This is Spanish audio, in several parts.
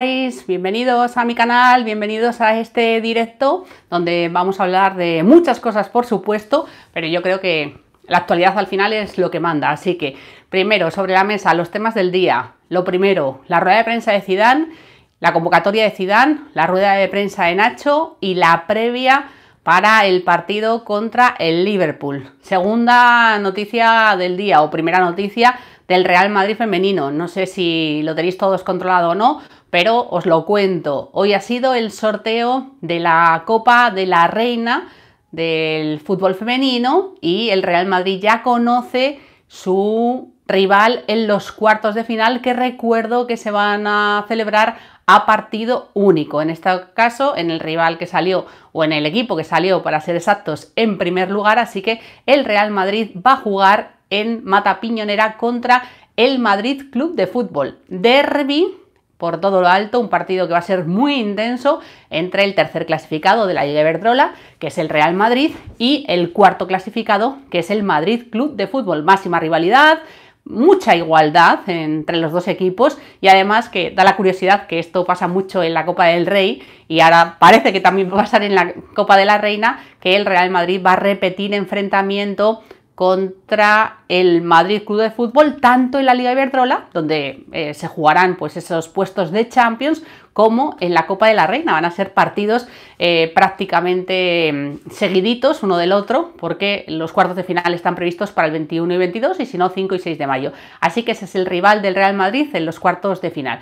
Bienvenidos a mi canal, bienvenidos a este directo donde vamos a hablar de muchas cosas por supuesto, pero yo creo que la actualidad al final es lo que manda, así que primero sobre la mesa los temas del día. Lo primero, la rueda de prensa de cidán la convocatoria de cidán la rueda de prensa de Nacho y la previa para el partido contra el Liverpool. Segunda noticia del día o primera noticia del Real Madrid femenino. No sé si lo tenéis todos controlado o no, pero os lo cuento. Hoy ha sido el sorteo de la Copa de la Reina del fútbol femenino y el Real Madrid ya conoce su rival en los cuartos de final que recuerdo que se van a celebrar a partido único. En este caso, en el rival que salió o en el equipo que salió, para ser exactos, en primer lugar. Así que el Real Madrid va a jugar en Mata Piñonera contra el Madrid Club de Fútbol. Derby por todo lo alto, un partido que va a ser muy intenso entre el tercer clasificado de la Liga Verdrola, que es el Real Madrid, y el cuarto clasificado, que es el Madrid Club de Fútbol. Máxima rivalidad, mucha igualdad entre los dos equipos y además que da la curiosidad que esto pasa mucho en la Copa del Rey y ahora parece que también va a pasar en la Copa de la Reina, que el Real Madrid va a repetir enfrentamiento contra el Madrid Club de Fútbol, tanto en la Liga Iberdrola, donde eh, se jugarán pues, esos puestos de Champions, como en la Copa de la Reina. Van a ser partidos eh, prácticamente mm, seguiditos uno del otro, porque los cuartos de final están previstos para el 21 y 22, y si no, 5 y 6 de mayo. Así que ese es el rival del Real Madrid en los cuartos de final.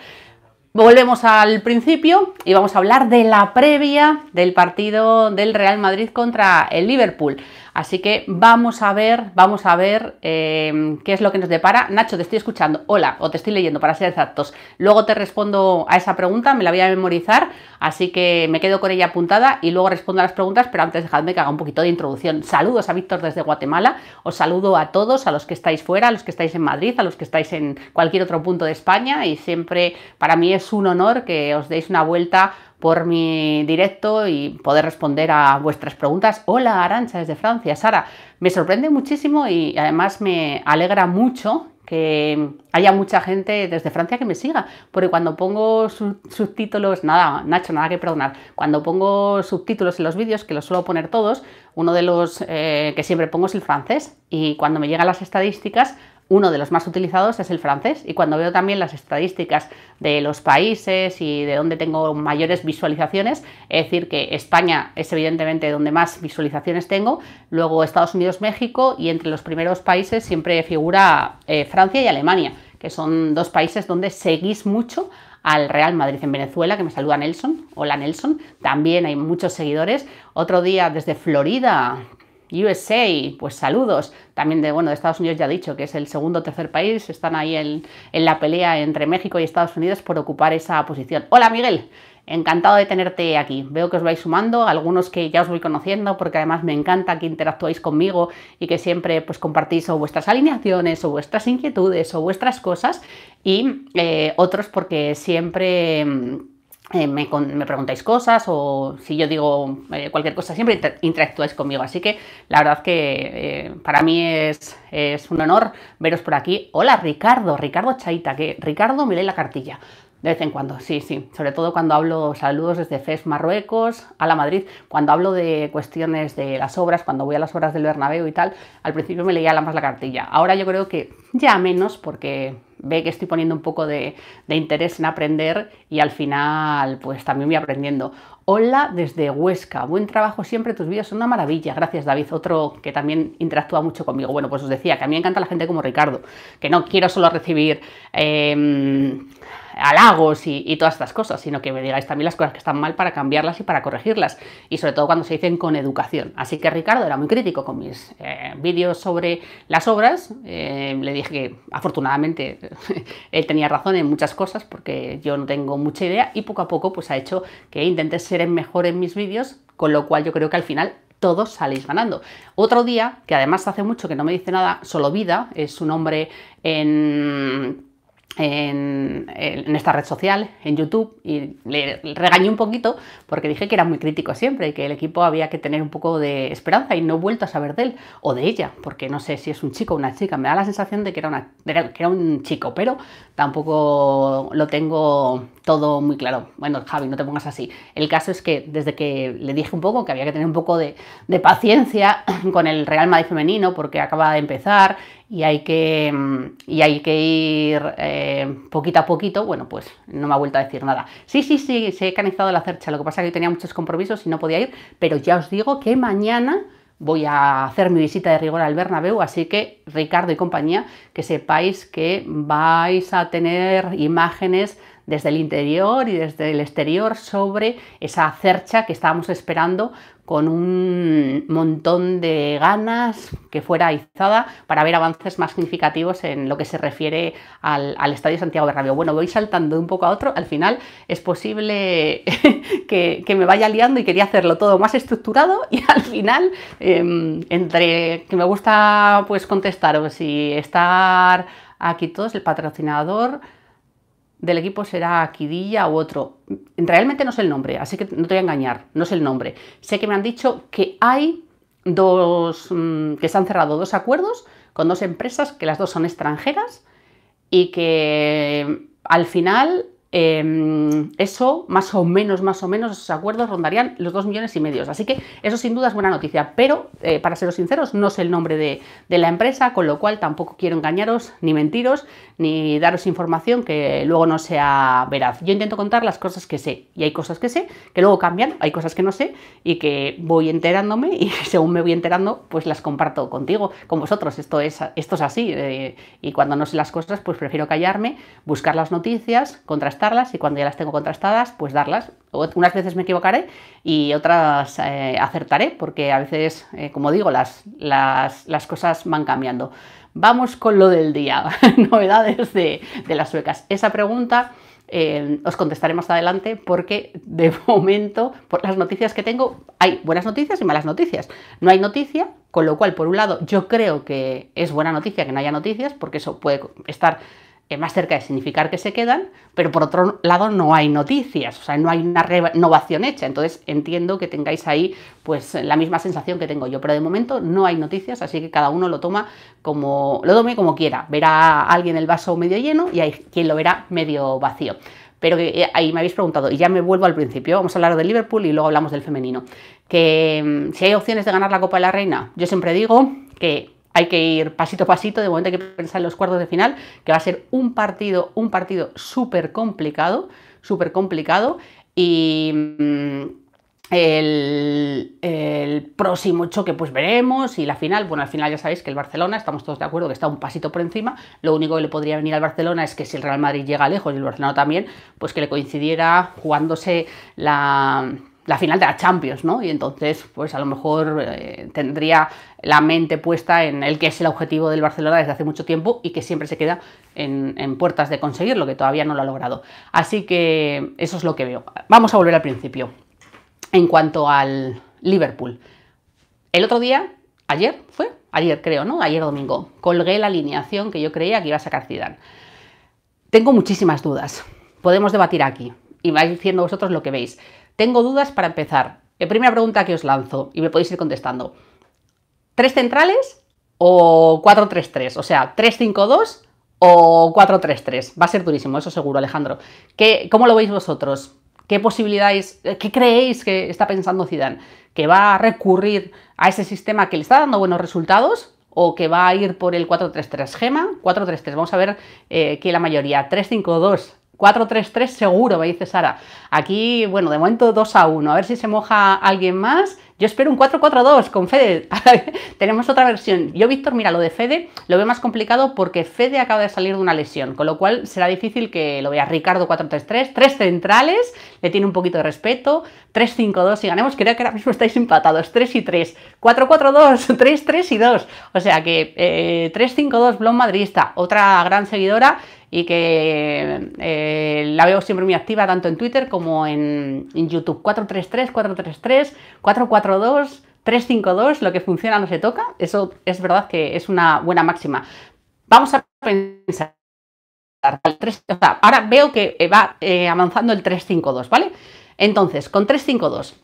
Volvemos al principio y vamos a hablar de la previa del partido del Real Madrid contra el Liverpool. Así que vamos a ver, vamos a ver eh, qué es lo que nos depara. Nacho, te estoy escuchando, hola, o te estoy leyendo para ser exactos. Luego te respondo a esa pregunta, me la voy a memorizar, así que me quedo con ella apuntada y luego respondo a las preguntas, pero antes dejadme que haga un poquito de introducción. Saludos a Víctor desde Guatemala, os saludo a todos, a los que estáis fuera, a los que estáis en Madrid, a los que estáis en cualquier otro punto de España y siempre para mí es un honor que os deis una vuelta por mi directo y poder responder a vuestras preguntas. Hola Arancha desde Francia. Sara, me sorprende muchísimo y además me alegra mucho que haya mucha gente desde Francia que me siga, porque cuando pongo subtítulos, nada, Nacho, nada que perdonar, cuando pongo subtítulos en los vídeos, que los suelo poner todos, uno de los eh, que siempre pongo es el francés, y cuando me llegan las estadísticas, uno de los más utilizados es el francés y cuando veo también las estadísticas de los países y de dónde tengo mayores visualizaciones, es decir, que España es evidentemente donde más visualizaciones tengo, luego Estados Unidos, México y entre los primeros países siempre figura eh, Francia y Alemania, que son dos países donde seguís mucho al Real Madrid en Venezuela, que me saluda Nelson. Hola Nelson, también hay muchos seguidores. Otro día desde Florida, USA, pues saludos. También de, bueno, de Estados Unidos ya he dicho que es el segundo o tercer país, están ahí en, la pelea entre México y Estados Unidos por ocupar esa posición. Hola Miguel, encantado de tenerte aquí. Veo que os vais sumando, algunos que ya os voy conociendo, porque además me encanta que interactuáis conmigo y que siempre pues compartís o vuestras alineaciones o vuestras inquietudes o vuestras cosas y eh, otros porque siempre mm, eh, me, preguntáis cosas o si yo digo eh, cualquier cosa, siempre interactuáis conmigo. Así que la verdad que eh, para mí es, es, un honor veros por aquí. Hola Ricardo, Ricardo Chaita, que Ricardo me lee la cartilla. De vez en cuando, sí, sí. Sobre todo cuando hablo saludos desde FES Marruecos a la Madrid, cuando hablo de cuestiones de las obras, cuando voy a las obras del Bernabéu y tal, al principio me leía la más la cartilla. Ahora yo creo que ya menos porque ve que estoy poniendo un poco de, interés en aprender y al final pues también voy aprendiendo. Hola desde Huesca, buen trabajo siempre, tus vídeos son una maravilla. Gracias David, otro que también interactúa mucho conmigo. Bueno, pues os decía que a mí me encanta la gente como Ricardo, que no quiero solo recibir em, halagos y, todas estas cosas, sino que me digáis también las cosas que están mal para cambiarlas y para corregirlas, y sobre todo cuando se dicen con educación. Así que Ricardo era muy crítico con mis eh, vídeos sobre las obras, em, le dije que afortunadamente él tenía razón en muchas cosas porque yo no tengo mucha idea y poco a poco pues ha hecho que intente ser el mejor en mis vídeos, con lo cual yo creo que al final todos saléis ganando. Otro día, que además hace mucho que no me dice nada, Solo Vida es un hombre en en, esta red social, en YouTube, y le regañé un poquito porque dije que era muy crítico siempre y que el equipo había que tener un poco de esperanza y no he vuelto a saber de él o de ella, porque no sé si es un chico o una chica, me da la sensación de que era, una, de que era un chico, pero tampoco lo tengo todo muy claro. Bueno, Javi, no te pongas así. El caso es que desde que le dije un poco que había que tener un poco de, paciencia con el Real Madrid femenino porque acaba de empezar y hay que, mm, y hay que ir eh, poquito a poquito, bueno, pues no me ha vuelto a decir nada. Sí, sí, sí, se he canizado la cercha, lo que pasa es que tenía muchos compromisos y no podía ir, pero ya os digo que mañana voy a hacer mi visita de rigor al Bernabéu, así que Ricardo y compañía, que sepáis que vais a tener imágenes desde el interior y desde el exterior sobre esa cercha que estábamos esperando con un montón de ganas que fuera izada para ver avances más significativos en lo que se refiere al, Estadio Santiago Bernabéu. Bueno, voy saltando de un poco a otro, al final es posible que, me vaya liando y quería hacerlo todo más estructurado y al final em, entre que me gusta pues contestaros y estar aquí todos, el patrocinador, del equipo será Kidilla u otro. Realmente no sé el nombre, así que no te voy a engañar, no sé el nombre. Sé que me han dicho que hay dos, mm, que se han cerrado dos acuerdos con dos empresas, que las dos son extranjeras y que al final Em, eso, más o menos, más o menos, esos acuerdos rondarían los 2 millones y medio. Así que eso sin duda es buena noticia, pero eh, para seros sinceros, no sé el nombre de, la empresa, con lo cual tampoco quiero engañaros, ni mentiros, ni daros información que luego no sea veraz. Yo intento contar las cosas que sé, y hay cosas que sé, que luego cambian, hay cosas que no sé, y que voy enterándome, y según me voy enterando, pues las comparto contigo, con vosotros. Esto es, esto así, eh, y cuando no sé las cosas, pues prefiero callarme, buscar las noticias, contrastar y cuando ya las tengo contrastadas, pues darlas. Unas veces me equivocaré y otras eh, acertaré, porque a veces, eh, como digo, las, las, cosas van cambiando. Vamos con lo del día, novedades de, las suecas. Esa pregunta eh, os contestaré más adelante porque de momento, por las noticias que tengo, hay buenas noticias y malas noticias. No hay noticia, con lo cual, por un lado, yo creo que es buena noticia que no haya noticias, porque eso puede estar más cerca de significar que se quedan, pero por otro lado no hay noticias, o sea, no hay una renovación hecha. Entonces entiendo que tengáis ahí pues la misma sensación que tengo yo, pero de momento no hay noticias, así que cada uno lo toma como lo tome como quiera. Verá a alguien el vaso medio lleno y hay quien lo verá medio vacío. Pero eh, ahí me habéis preguntado, y ya me vuelvo al principio, vamos a hablar de Liverpool y luego hablamos del femenino. Que mm, si hay opciones de ganar la Copa de la Reina, yo siempre digo que hay que ir pasito a pasito, de momento hay que pensar en los cuartos de final, que va a ser un partido, un partido súper complicado, súper complicado, y mm, el, el, próximo choque pues veremos, y la final, bueno, al final ya sabéis que el Barcelona, estamos todos de acuerdo que está un pasito por encima, lo único que le podría venir al Barcelona es que si el Real Madrid llega lejos y el Barcelona también, pues que le coincidiera jugándose la la final de la Champions, ¿no? Y entonces, pues a lo mejor eh, tendría la mente puesta en el que es el objetivo del Barcelona desde hace mucho tiempo y que siempre se queda en, puertas de conseguir lo que todavía no lo ha logrado. Así que eso es lo que veo. Vamos a volver al principio. En cuanto al Liverpool, el otro día, ayer fue, ayer creo, ¿no? Ayer domingo, colgué la alineación que yo creía que iba a sacar Zidane. Tengo muchísimas dudas. Podemos debatir aquí y vais diciendo vosotros lo que veis. Tengo dudas para empezar. La primera pregunta que os lanzo y me podéis ir contestando. ¿Tres centrales o 4-3-3? O sea, 3-5-2 o 4-3-3. Va a ser durísimo, eso seguro, Alejandro. ¿Cómo lo veis vosotros? ¿Qué posibilidades, eh, qué creéis que está pensando Zidane? ¿Que va a recurrir a ese sistema que le está dando buenos resultados? ¿O que va a ir por el 4-3-3 Gema? 4-3-3, vamos a ver eh, que la mayoría. 3-5-2 4-3-3 seguro, me dice Sara. Aquí, bueno, de momento 2 1. A ver si se moja alguien más. Yo espero un 4-4-2 con Fede. Tenemos otra versión. Yo, Víctor, mira, lo de Fede lo veo más complicado porque Fede acaba de salir de una lesión, con lo cual será difícil que lo vea Ricardo 4-3-3. Tres centrales, le tiene un poquito de respeto. 3-5-2 y ganemos. Creo que ahora mismo estáis empatados. 3 y 3. 4-4-2, 3-3 y 2. O sea que 3-5-2, eh, Blon Madridista, otra gran seguidora y que eh, la veo siempre muy activa tanto en Twitter como en, en YouTube. 433, 433, 442, 352, lo que funciona no se toca. Eso es verdad que es una buena máxima. Vamos a pensar. ahora veo que eh, va eh, avanzando el 352, ¿vale? Entonces, con 352,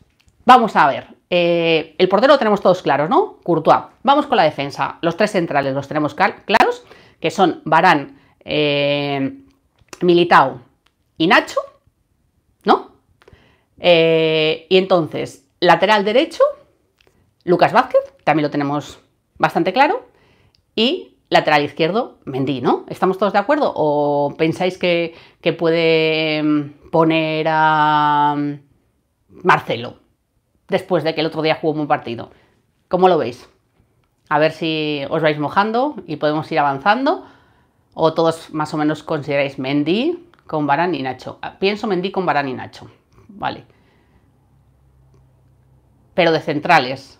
vamos a ver. el portero lo tenemos todos claros, ¿no? Courtois. Vamos con la defensa. Los tres centrales los tenemos claros, que son Barán, eh, Militao y Nacho, ¿no? Eh, y entonces, lateral derecho, Lucas Vázquez, también lo tenemos bastante claro, y lateral izquierdo, Mendy, ¿no? ¿Estamos todos de acuerdo? ¿O pensáis que, puede mm, poner a mm, Marcelo después de que el otro día jugó un partido? ¿Cómo lo veis? A ver si os vais mojando y podemos ir avanzando o todos más o menos consideráis Mendy con Barán y Nacho. Ah, pienso Mendy con Barán y Nacho, vale. Pero de centrales.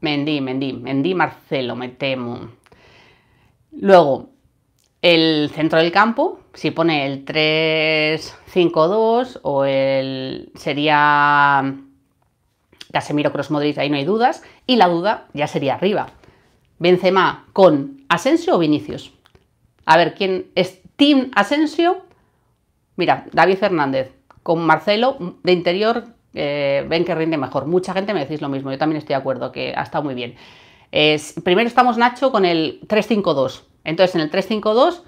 Mendy, Mendy, Mendy, Marcelo, me temo. Luego, el centro del campo, si pone el 3-5-2 o el sería Casemiro Cross Modric, ahí no hay dudas, y la duda ya sería arriba. Benzema con Asensio o Vinicius. A ver, ¿quién es Team Asensio? Mira, David Fernández con Marcelo de interior eh, ven que rinde mejor. Mucha gente me decís lo mismo, yo también estoy de acuerdo que ha estado muy bien. primero estamos Nacho con el 3-5-2. Entonces en el 3-5-2,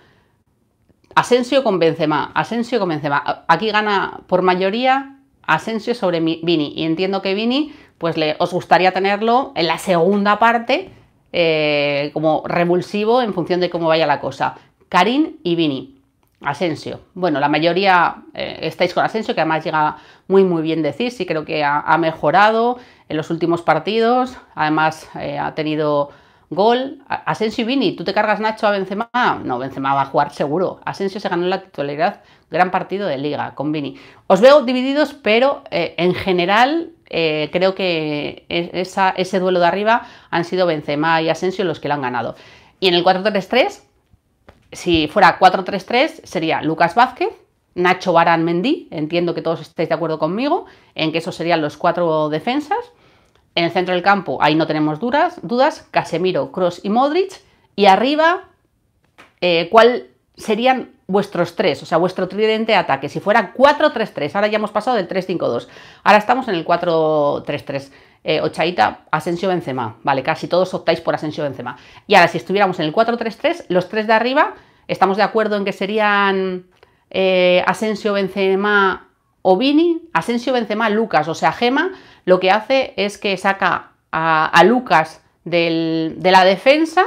Asensio con Benzema, Asensio con Benzema. Aquí gana por mayoría Asensio sobre Vini. Y entiendo que Vini, pues le, os gustaría tenerlo en la segunda parte eh, como revulsivo en función de cómo vaya la cosa. Karim y Vini. Asensio. Bueno, la mayoría eh, estáis con Asensio, que además llega muy muy bien decir Sí, creo que ha, mejorado en los últimos partidos. Además eh, ha tenido gol. Asensio y Vini, ¿tú te cargas Nacho a Benzema? No, Benzema va a jugar seguro. Asensio se ganó la titularidad, gran partido de liga con Vini. Os veo divididos, pero eh, en general creo que e-, ese duelo de arriba han sido Benzema y Asensio los que lo han ganado. Y en el 4-3-3 si fuera 4-3-3, sería Lucas Vázquez, Nacho Barán Mendí, entiendo que todos estéis de acuerdo conmigo, en que esos serían los cuatro defensas. En el centro del campo, ahí no tenemos dudas, dudas Casemiro, Cross y Modric. Y arriba, eh, ¿cuál serían vuestros tres? O sea, vuestro tridente de ataque. Si fuera 4-3-3, ahora ya hemos pasado del 3-5-2, ahora estamos en el 4-3-3 eh, Ochaita, Asensio Benzema, ¿vale? Casi todos optáis por Asensio Benzema. Y ahora, si estuviéramos en el 4-3-3, los tres de arriba, estamos de acuerdo en que serían eh, Asensio Benzema o Vini, Asensio Benzema, Lucas, o sea, Gema, lo que hace es que saca a, Lucas de la defensa,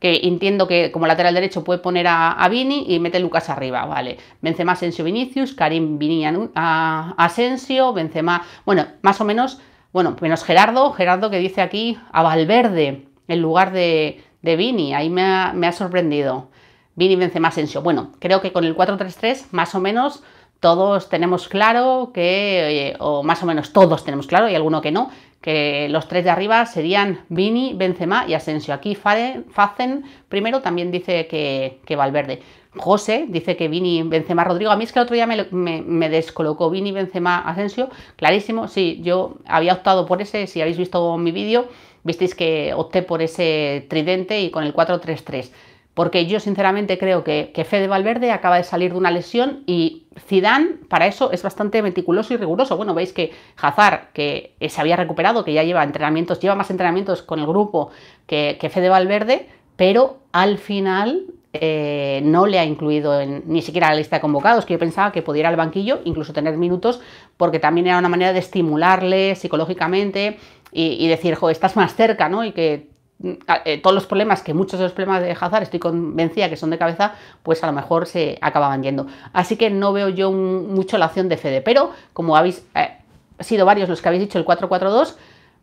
que entiendo que como lateral derecho puede poner a, Vini y mete Lucas arriba, vale. Benzema, Asensio, Vinicius, Karim, Vini, a, Asensio, Benzema, bueno, más o menos bueno, menos Gerardo, Gerardo que dice aquí a Valverde en lugar de, de Vini, ahí me ha, me ha sorprendido. Vini vence más Sensio. Bueno, creo que con el 4-3-3 más o menos todos tenemos claro que, o más o menos todos tenemos claro, y alguno que no, que los tres de arriba serían Vini, Benzema y Asensio. Aquí Facen primero también dice que, que Valverde. José dice que Vini, Benzema, Rodrigo. A mí es que el otro día me, descolocó Vini, Benzema, Asensio. Clarísimo, sí, yo había optado por ese. Si habéis visto mi vídeo, visteis que opté por ese tridente y con el 4-3-3 porque yo sinceramente creo que, que Fede Valverde acaba de salir de una lesión y Zidane para eso es bastante meticuloso y riguroso. Bueno, veis que Hazard, que se había recuperado, que ya lleva entrenamientos, lleva más entrenamientos con el grupo que, que Fede Valverde, pero al final eh, no le ha incluido ni siquiera la lista de convocados, que yo pensaba que pudiera al banquillo incluso tener minutos, porque también era una manera de estimularle psicológicamente y, decir, jo, estás más cerca, ¿no? Y que Mm, eh, todos los problemas, que muchos de los problemas de Hazard estoy convencida que son de cabeza, pues a lo mejor se acababan yendo. Así que no veo yo mucho la acción de Fede, pero como habéis eh, sido varios los que habéis dicho el 4-4-2,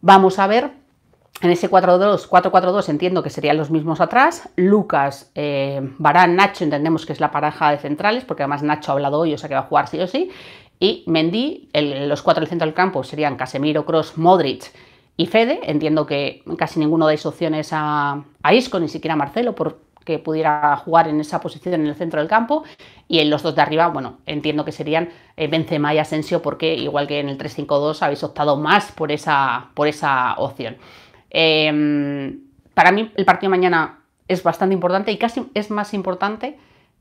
vamos a ver en ese 4-2, 4-4-2 entiendo que serían los mismos atrás. Lucas, eh, Barán, Nacho, entendemos que es la pareja de centrales, porque además Nacho ha hablado hoy, o sea que va a jugar sí o sí. Y Mendy, los cuatro del centro del campo serían Casemiro, Cross, Modric y Fede. Entiendo que casi ninguno dais opciones a, Isco, ni siquiera a Marcelo, porque pudiera jugar en esa posición en el centro del campo. Y en los dos de arriba, bueno, entiendo que serían eh, Benzema y Asensio, porque igual que en el 3-5-2 habéis optado más por esa, por esa opción. Em, para mí el partido mañana es bastante importante y casi es más importante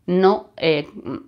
no, eh,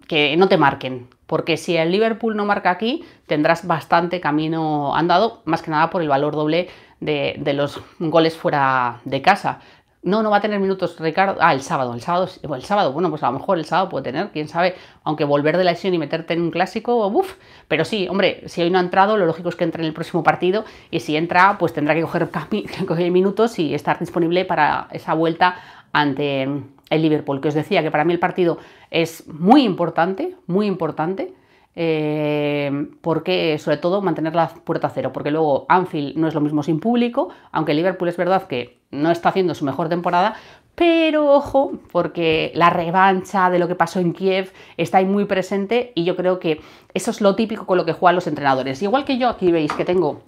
que no te marquen. Porque si el Liverpool no marca aquí, tendrás bastante camino andado, más que nada por el valor doble de, los goles fuera de casa. No, no va a tener minutos, Ricardo. Ah, el sábado, el sábado, el sábado, bueno, pues a lo mejor el sábado puede tener, quién sabe, aunque volver de la lesión y meterte en un clásico, uff, pero sí, hombre, si hoy no ha entrado, lo lógico es que entre en el próximo partido y si entra, pues tendrá que coger, coger minutos y estar disponible para esa vuelta ante el Liverpool, que os decía que para mí el partido es muy importante, muy importante. Eh, porque sobre todo mantener la puerta cero, porque luego Anfield no es lo mismo sin público, aunque Liverpool es verdad que no está haciendo su mejor temporada, pero ojo, porque la revancha de lo que pasó en Kiev está ahí muy presente y yo creo que eso es lo típico con lo que juegan los entrenadores. Igual que yo aquí veis que tengo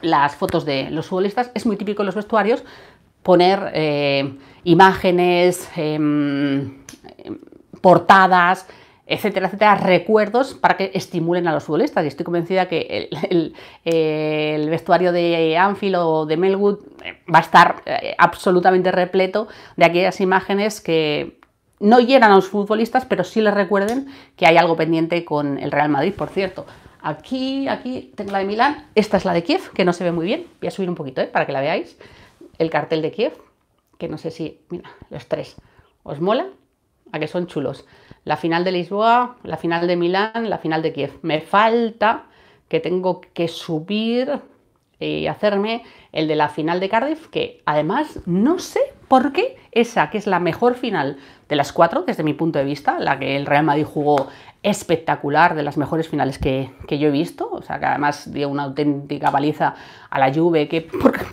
las fotos de los futbolistas, es muy típico en los vestuarios poner eh, imágenes, em, em, portadas, etcétera, etcétera, recuerdos para que estimulen a los futbolistas. Y estoy convencida que el, vestuario de Anfield o de Melwood eh, va a estar eh, absolutamente repleto de aquellas imágenes que no llenan a los futbolistas, pero sí les recuerden que hay algo pendiente con el Real Madrid, por cierto. Aquí, aquí tengo la de Milán, esta es la de Kiev, que no se ve muy bien, voy a subir un poquito para que la veáis el cartel de Kiev, que no sé si, mira, los tres, ¿os mola? A que son chulos. La final de Lisboa, la final de Milán, la final de Kiev. Me falta que tengo que subir y hacerme el de la final de Cardiff, que además no sé por qué esa, que es la mejor final de las cuatro, desde mi punto de vista, la que el Real Madrid jugó espectacular, de las mejores finales que, yo he visto, o sea, que además dio una auténtica baliza a la Juve, que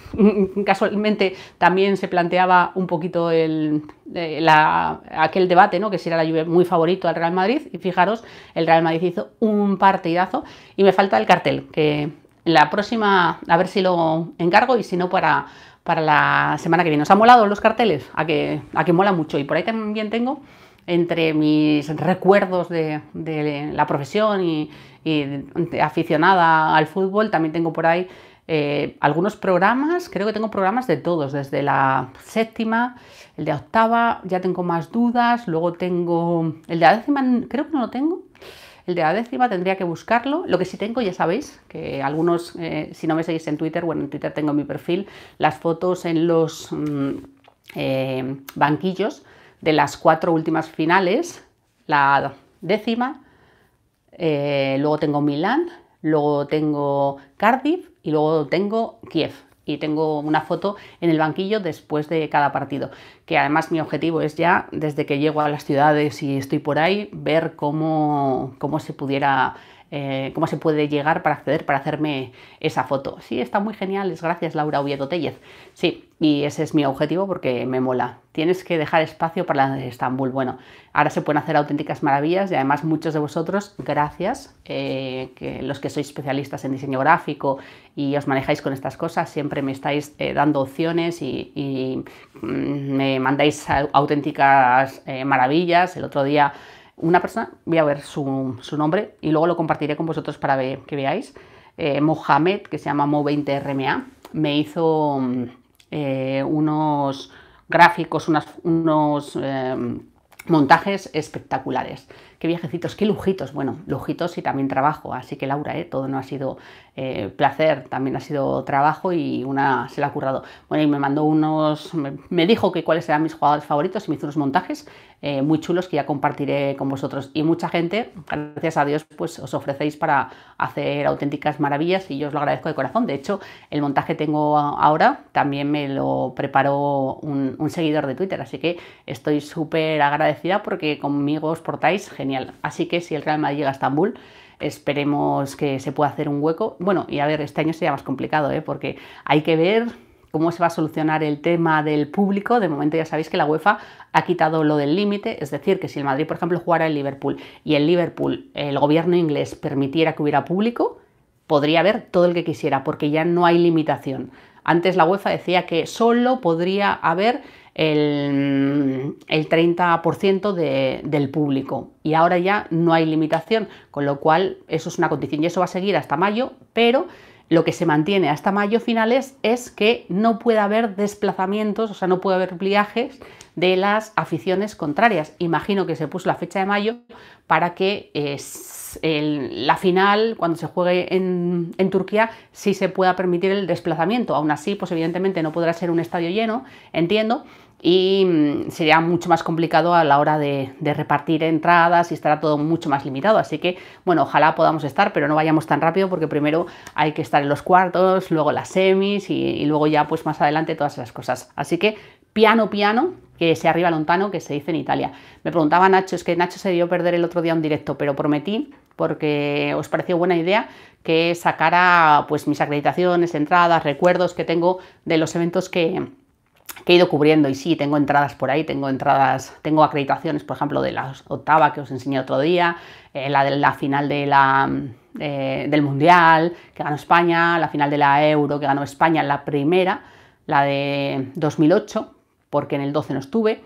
casualmente también se planteaba un poquito el, eh, aquel debate, ¿no? que si era la Juve muy favorito al Real Madrid, y fijaros, el Real Madrid hizo un partidazo, y me falta el cartel, que la próxima, a ver si lo encargo, y si no, para, para la semana que viene. ¿Os han molado los carteles? A que, a que mola mucho, y por ahí también tengo entre mis recuerdos de, la profesión y, aficionada al fútbol, también tengo por ahí eh, algunos programas, creo que tengo programas de todos, desde la séptima, el de octava, ya tengo más dudas, luego tengo el de la décima, creo que no lo tengo. El de la décima tendría que buscarlo. Lo que sí tengo, ya sabéis, que algunos, eh, si no me seguís en Twitter, bueno, en Twitter tengo mi perfil, las fotos en los mm, eh, banquillos de las cuatro últimas finales, la décima, eh, luego tengo Milán, luego tengo Cardiff y luego tengo Kiev. Y tengo una foto en el banquillo después de cada partido. Que además mi objetivo es ya, desde que llego a las ciudades y estoy por ahí, ver cómo se pudiera eh, cómo se puede llegar para acceder, para hacerme esa foto. Sí, está muy genial, es gracias Laura Oviedo Tellez. Sí, y ese es mi objetivo porque me mola. Tienes que dejar espacio para la de Estambul. Bueno, ahora se pueden hacer auténticas maravillas y además muchos de vosotros, gracias, eh, que los que sois especialistas en diseño gráfico y os manejáis con estas cosas, siempre me estáis eh, dando opciones y, mm, me mandáis auténticas maravillas. El otro día una persona, voy a ver su, nombre y luego lo compartiré con vosotros para ver, que veáis. Eh, Mohamed, que se llama Mo20RMA, me hizo mm, eh, unos gráficos, unos eh, montajes espectaculares qué viajecitos, qué lujitos. Bueno, lujitos y también trabajo, así que Laura, ¿eh? todo no ha sido eh, placer, también ha sido trabajo y una se la ha currado. Bueno, y me mandó unos, me, dijo que cuáles eran mis jugadores favoritos y me hizo unos montajes eh, muy chulos que ya compartiré con vosotros. Y mucha gente, gracias a Dios, pues os ofrecéis para hacer auténticas maravillas y yo os lo agradezco de corazón. De hecho, el montaje tengo ahora también me lo preparó un, un seguidor de Twitter, así que estoy súper agradecida porque conmigo os portáis genial Así que si el Real Madrid llega a Estambul, esperemos que se pueda hacer un hueco. Bueno, y a ver, este año sería más complicado, ¿eh? porque hay que ver cómo se va a solucionar el tema del público. De momento ya sabéis que la UEFA ha quitado lo del límite, es decir, que si el Madrid, por ejemplo, jugara el Liverpool y el Liverpool, el gobierno inglés, permitiera que hubiera público, podría haber todo el que quisiera, porque ya no hay limitación. Antes la UEFA decía que solo podría haber el, 30% del público. Y ahora ya no hay limitación, con lo cual eso es una condición y eso va a seguir hasta mayo, pero lo que se mantiene hasta mayo finales es que no puede haber desplazamientos, o sea, no puede haber viajes de las aficiones contrarias. Imagino que se puso la fecha de mayo para que eh, la final, cuando se juegue en, en, Turquía, sí se pueda permitir el desplazamiento. Aún así, pues evidentemente no podrá ser un estadio lleno, entiendo, y mm, sería mucho más complicado a la hora de, repartir entradas y estará todo mucho más limitado. Así que, bueno, ojalá podamos estar, pero no vayamos tan rápido porque primero hay que estar en los cuartos, luego las semis y, luego ya pues más adelante todas esas cosas. Así que piano, piano, que se arriba lontano, que se dice en Italia. Me preguntaba Nacho, es que Nacho se dio perder el otro día un directo, pero prometí, porque os pareció buena idea, que sacara pues mis acreditaciones, entradas, recuerdos que tengo de los eventos que que he ido cubriendo y sí, tengo entradas por ahí, tengo entradas, tengo acreditaciones, por ejemplo, de la octava que os enseñé otro día, eh, la de la final mm, eh, del Mundial que ganó España, la final de la Euro que ganó España, la primera, la de 2008, porque en el 12 no estuve,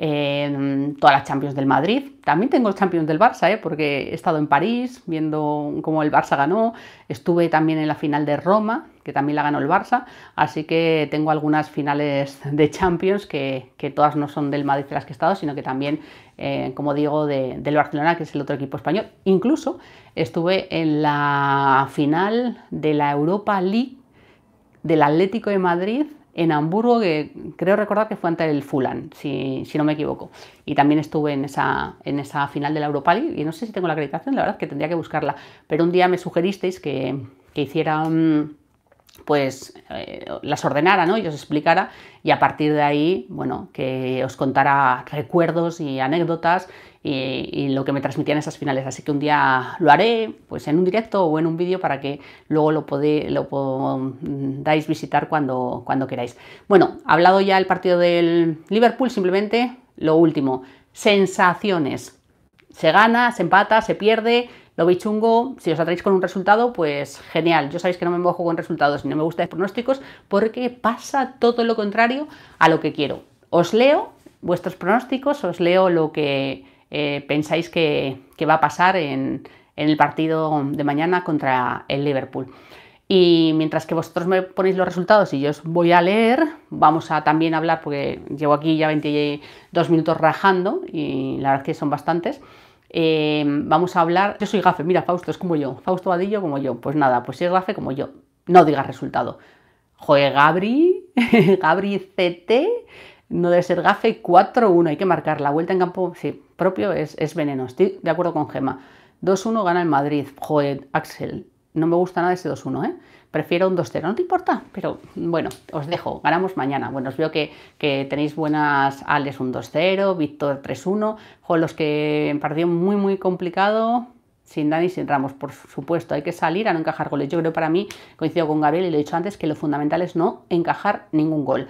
eh, todas las Champions del Madrid, también tengo Champions del Barça, porque he estado en París viendo cómo el Barça ganó, estuve también en la final de Roma, que también la ganó el Barça, así que tengo algunas finales de Champions que, todas no son del Madrid de las que he estado, sino que también, eh, como digo, del Barcelona, que es el otro equipo español. Incluso estuve en la final de la Europa League del Atlético de Madrid en Hamburgo, que creo recordar que fue ante el Fulan, si, no me equivoco. Y también estuve en esa, en esa final de la Europa League, y no sé si tengo la acreditación, la verdad que tendría que buscarla. Pero un día me sugeristeis que, que hiciera pues eh, las ordenara, Y os explicara y a partir de ahí, bueno, que os contara recuerdos y anécdotas y, lo que me transmitían esas finales. Así que un día lo haré, pues en un directo o en un vídeo para que luego lo, podáis visitar cuando, cuando queráis. Bueno, hablado ya el partido del Liverpool, simplemente lo último, sensaciones. Se gana, se empata, se pierde, lo veis chungo, si os atraéis con un resultado, pues genial. Yo sabéis que no me mojo con resultados y no me gustan pronósticos porque pasa todo lo contrario a lo que quiero. Os leo vuestros pronósticos, os leo lo que eh, pensáis que, va a pasar en, en el partido de mañana contra el Liverpool. Y mientras que vosotros me ponéis los resultados y yo os voy a leer, vamos a también hablar, porque llevo aquí ya 22 minutos rajando y la verdad es que son bastantes. Eh, vamos a hablar. Yo soy gafe, mira, Fausto es como yo. Fausto Vadillo como yo. Pues nada, pues si es gafe como yo. No digas resultado. Joder, Gabri, Gabri CT, no debe ser gafe 4-1. Hay que marcar la vuelta en campo, sí, propio es, es veneno. Estoy de acuerdo con Gema. 2-1 gana el Madrid. Joder, Axel, no me gusta nada ese 2-1, ¿eh? prefiero un 2-0, no te importa, pero bueno, os dejo, ganamos mañana. Bueno, os veo que, tenéis buenas Alex un 2-0, Víctor 3-1, con los que partido muy muy complicado, sin Dani, sin Ramos, por supuesto, hay que salir a no encajar goles. Yo creo para mí, coincido con Gabriel y lo he dicho antes, que lo fundamental es no encajar ningún gol.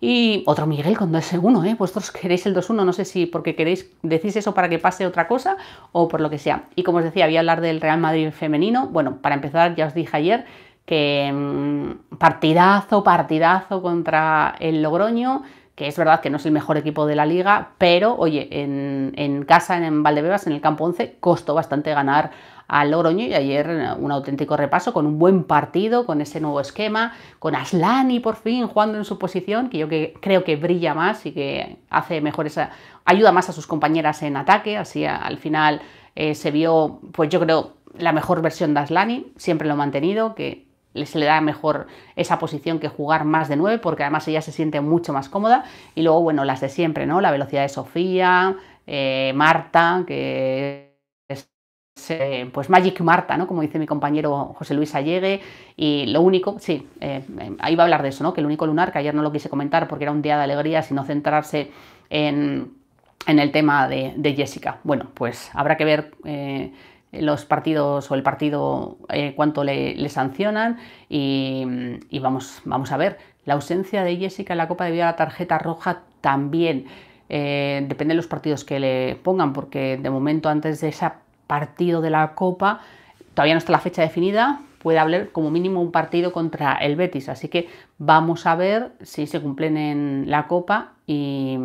Y otro Miguel es el 1 ¿eh? Vosotros queréis el 2-1, no sé si porque queréis, decís eso para que pase otra cosa o por lo que sea. Y como os decía, voy a hablar del Real Madrid femenino. Bueno, para empezar, ya os dije ayer, que mm, partidazo, partidazo contra el Logroño, que es verdad que no es el mejor equipo de la liga, pero oye, en, casa, en Valdebebas, en el campo 11, costó bastante ganar al Logroño y ayer eh, un auténtico repaso con un buen partido, con ese nuevo esquema, con Aslani por fin jugando en su posición, que yo creo que brilla más y que hace mejor esa ayuda más a sus compañeras en ataque, así al final eh, se vio, pues yo creo, la mejor versión de Aslani, siempre lo ha mantenido, que se le da mejor esa posición que jugar más de nueve porque además ella se siente mucho más cómoda y luego, bueno, las de siempre, ¿no? La velocidad de Sofía, eh, Marta, que es eh, pues Magic Marta, ¿no? Como dice mi compañero José Luis Allegue y lo único, sí, eh, ahí va a hablar de eso, ¿no? Que el único lunar, que ayer no lo quise comentar porque era un día de alegría, sino centrarse en, en el tema de, de, Jessica. Bueno, pues habrá que ver los partidos o el partido eh, cuánto le, sancionan y, vamos, vamos a ver. La ausencia de Jessica en la Copa debido a la tarjeta roja también. Eh, depende de los partidos que le pongan, porque de momento antes de ese partido de la Copa todavía no está la fecha definida, puede haber como mínimo un partido contra el Betis. Así que vamos a ver si se cumplen en la Copa y,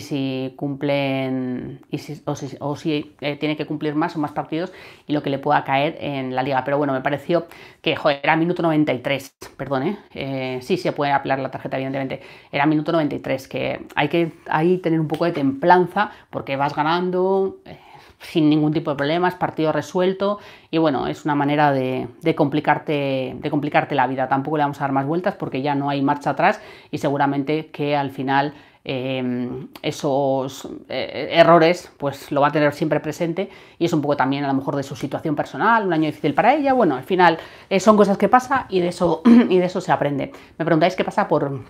si cumplen y si, o si, eh, tiene que cumplir más o más partidos y lo que le pueda caer en la liga. Pero bueno, me pareció que era minuto 93, perdón, ¿eh? eh sí, se puede apelar la tarjeta, evidentemente. Era minuto 93, que hay que ahí tener un poco de templanza porque vas ganando. Eh, sin ningún tipo de problemas, partido resuelto y bueno, es una manera de, complicarte, de complicarte la vida. Tampoco le vamos a dar más vueltas porque ya no hay marcha atrás y seguramente que al final em, esos eh, errores, pues lo va a tener siempre presente y es un poco también a lo mejor de su situación personal, un año difícil para ella, bueno, al final eh, son cosas que pasa y de eso, y de eso se aprende. Me preguntáis qué pasa por,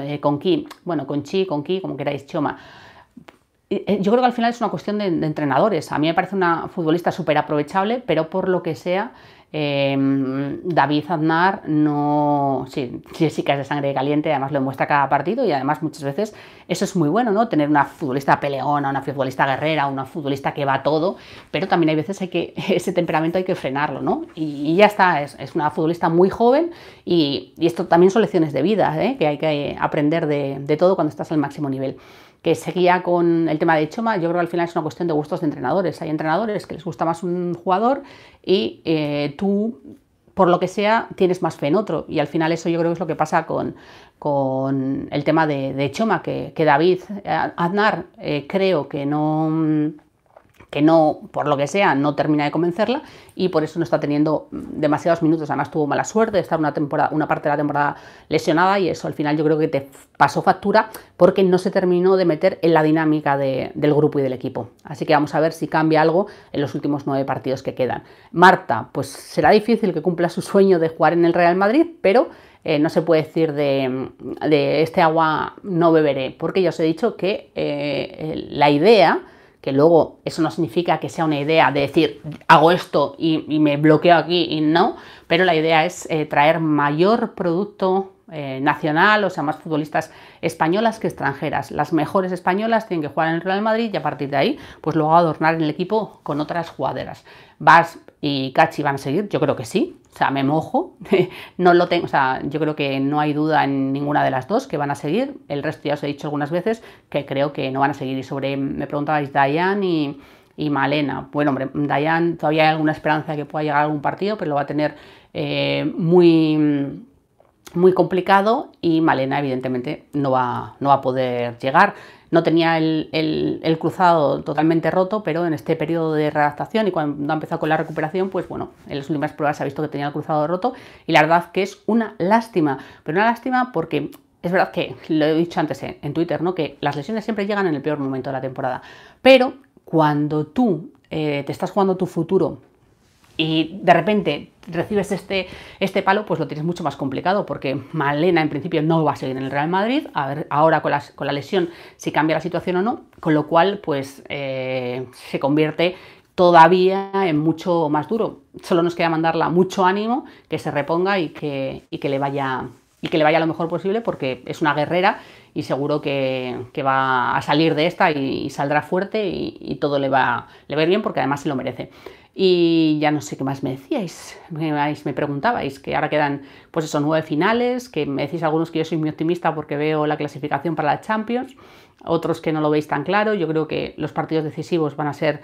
eh, con Ki, bueno, con Chi, con Ki, como queráis, Choma. Eh, yo creo que al final es una cuestión de, entrenadores. A mí me parece una futbolista súper aprovechable, pero por lo que sea, em, David Aznar no. Sí, que es de sangre caliente, además lo muestra cada partido y además muchas veces eso es muy bueno, ¿no? Tener una futbolista peleona, una futbolista guerrera, una futbolista que va todo, pero también hay veces que ese temperamento hay que frenarlo, ¿no? Y, ya está, es, una futbolista muy joven y, esto también son lecciones de vida, ¿eh? que hay que aprender de todo cuando estás al máximo nivel que seguía con el tema de Choma, yo creo que al final es una cuestión de gustos de entrenadores. Hay entrenadores que les gusta más un jugador y eh, tú, por lo que sea, tienes más fe en otro. Y al final eso yo creo que es lo que pasa con, con el tema de, Choma, que, David eh, Aznar eh, creo que no que no, por lo que sea, no termina de convencerla y por eso no está teniendo demasiados minutos. Además tuvo mala suerte de estar una, temporada, una parte de la temporada lesionada y eso al final yo creo que te pasó factura porque no se terminó de meter en la dinámica del grupo y del equipo. Así que vamos a ver si cambia algo en los últimos nueve partidos que quedan. Marta, pues será difícil que cumpla su sueño de jugar en el Real Madrid, pero... Eh, no se puede decir de, este agua no beberé, porque ya os he dicho que eh, la idea que luego eso no significa que sea una idea de decir hago esto y, me bloqueo aquí y no, pero la idea es eh, traer mayor producto eh, nacional, o sea, más futbolistas españolas que extranjeras. Las mejores españolas tienen que jugar en el Real Madrid y a partir de ahí, pues luego adornar el equipo con otras jugadoras. ¿Vas y Cachi van a seguir? Yo creo que sí, o sea, me mojo, no lo tengo, yo creo que no hay duda en ninguna de las dos que van a seguir, el resto ya os he dicho algunas veces que creo que no van a seguir, y sobre, me preguntabais Dayan y, Malena, bueno hombre, Dayan todavía hay alguna esperanza de que pueda llegar a algún partido, pero lo va a tener eh, muy muy complicado y Malena evidentemente no va, no va a poder llegar. No tenía el, cruzado totalmente roto, pero en este periodo de redactación y cuando ha empezado con la recuperación, pues bueno, en las últimas pruebas se ha visto que tenía el cruzado roto y la verdad que es una lástima, pero una lástima porque es verdad que lo he dicho antes en, Twitter, ¿no? Que las lesiones siempre llegan en el peor momento de la temporada, pero cuando tú eh, te estás jugando tu futuro y de repente recibes este, este palo, pues lo tienes mucho más complicado, porque Malena en principio no va a seguir en el Real Madrid, a ver ahora con, con la lesión si cambia la situación o no, con lo cual pues eh, se convierte todavía en mucho más duro. Solo nos queda mandarla mucho ánimo, que se reponga y que, que le vaya y que le vaya lo mejor posible porque es una guerrera y seguro que, va a salir de esta y, saldrá fuerte y, todo le va, le va a ir bien porque además se lo merece. Y ya no sé qué más me decíais, me, preguntabais, que ahora quedan pues eso, nueve finales, que me decís algunos que yo soy muy optimista porque veo la clasificación para la Champions, otros que no lo veis tan claro, yo creo que los partidos decisivos van a ser...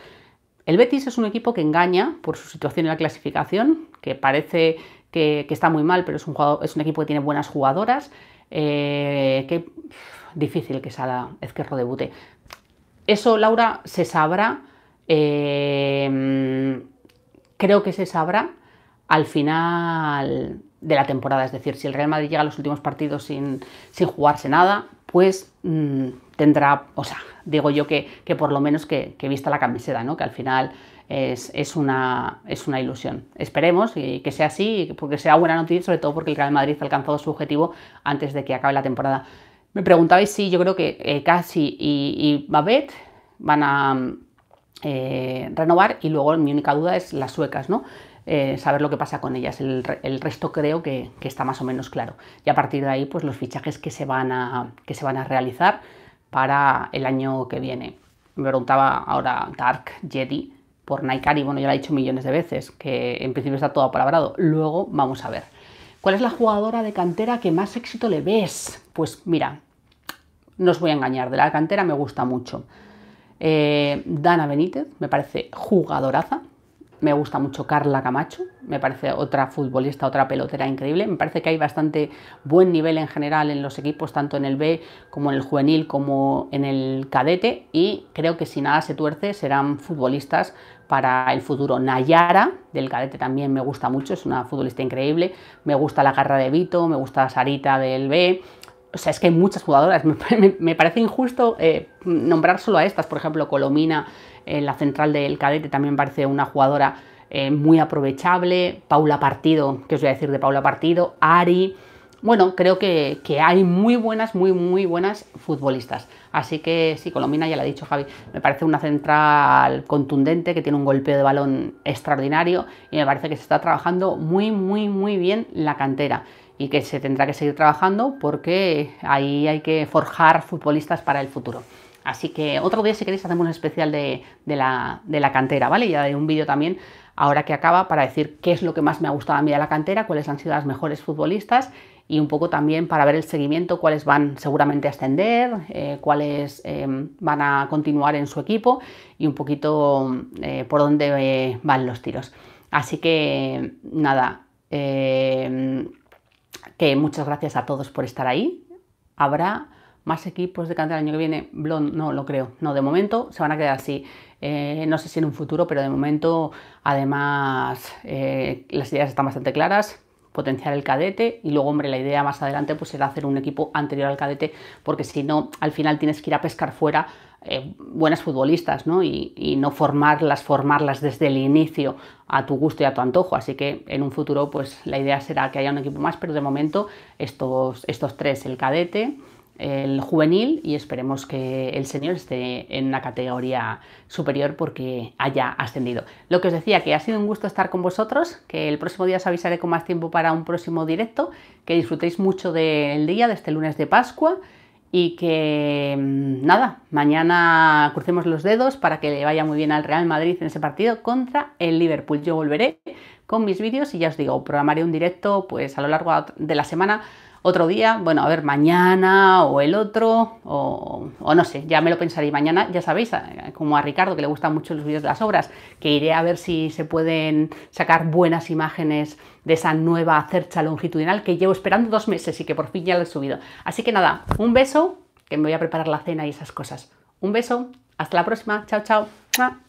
El Betis es un equipo que engaña por su situación en la clasificación, que parece que, está muy mal, pero es un, es un equipo que tiene buenas jugadoras, eh, que difícil que Sala Ezquerro debute. Eso, Laura, se sabrá eh, creo que se sabrá al final de la temporada. Es decir, si el Real Madrid llega a los últimos partidos sin, sin jugarse nada, pues mm, tendrá, o sea, digo yo que, que por lo menos que, vista la camiseta, ¿no? Que al final es, una, es una ilusión. Esperemos y que sea así, porque sea buena noticia, sobre todo porque el Real Madrid ha alcanzado su objetivo antes de que acabe la temporada. Me preguntabais si yo creo que eh, Casi y, y van a eh, renovar y luego mi única duda es las suecas, ¿no? Eh, saber lo que pasa con ellas. El, resto creo que, está más o menos claro. Y a partir de ahí, pues los fichajes que se van a, que se van a realizar para el año que viene. Me preguntaba ahora Dark Jedi por Naikari, bueno, ya lo he dicho millones de veces, que en principio está todo apalabrado. Luego vamos a ver. ¿Cuál es la jugadora de cantera que más éxito le ves? Pues mira, no os voy a engañar, de la cantera me gusta mucho. Eh, Dana Benítez, me parece jugadoraza. Me gusta mucho Carla Camacho, me parece otra futbolista, otra pelotera increíble. Me parece que hay bastante buen nivel en general en los equipos, tanto en el B como en el juvenil como en el cadete. Y creo que si nada se tuerce serán futbolistas para el futuro. Nayara, del cadete también me gusta mucho, es una futbolista increíble. Me gusta la garra de Vito, me gusta Sarita del B o sea, es que hay muchas jugadoras. Me, parece injusto eh, nombrar solo a estas. Por ejemplo, Colomina, en eh, la central del cadete, también parece una jugadora eh, muy aprovechable. Paula Partido, que os voy a decir de Paula Partido? Ari. Bueno, creo que, que, hay muy buenas, muy, muy buenas futbolistas. Así que sí, Colomina, ya lo ha dicho Javi, me parece una central contundente, que tiene un golpeo de balón extraordinario y me parece que se está trabajando muy, muy, muy bien la cantera y que se tendrá que seguir trabajando porque ahí hay que forjar futbolistas para el futuro. Así que otro día, si queréis, hacemos un especial de, la, cantera, ¿vale? Ya de un vídeo también, ahora que acaba, para decir qué es lo que más me ha gustado a mí de la cantera, cuáles han sido las mejores futbolistas y un poco también para ver el seguimiento, cuáles van seguramente a ascender, eh, cuáles em, van a continuar en su equipo y un poquito eh, por dónde eh, van los tiros. Así que, nada. Em, que muchas gracias a todos por estar ahí. Habrá más equipos de cantera el año que viene. Blond, no lo creo. No, de momento se van a quedar así. Eh, no sé si en un futuro, pero de momento, además, eh, las ideas están bastante claras potenciar el cadete y luego, hombre, la idea más adelante pues será hacer un equipo anterior al cadete porque si no, al final tienes que ir a pescar fuera eh, buenas futbolistas, Y, y, no formarlas, formarlas desde el inicio a tu gusto y a tu antojo. Así que en un futuro, pues la idea será que haya un equipo más, pero de momento estos, estos tres, el cadete, el juvenil y esperemos que el señor esté en una categoría superior porque haya ascendido. Lo que os decía, que ha sido un gusto estar con vosotros, que el próximo día os avisaré con más tiempo para un próximo directo, que disfrutéis mucho del día, de este lunes de Pascua y que mm, nada, mañana crucemos los dedos para que le vaya muy bien al Real Madrid en ese partido contra el Liverpool. Yo volveré con mis vídeos y ya os digo, programaré un directo pues a lo largo de la semana otro día, bueno, a ver, mañana o el otro, o, no sé, ya me lo pensaré. Mañana, ya sabéis, como a Ricardo, que le gustan mucho los vídeos de las obras, que iré a ver si se pueden sacar buenas imágenes de esa nueva cercha longitudinal que llevo esperando dos meses y que por fin ya lo he subido. Así que nada, un beso, que me voy a preparar la cena y esas cosas. Un beso, hasta la próxima, chao, chao.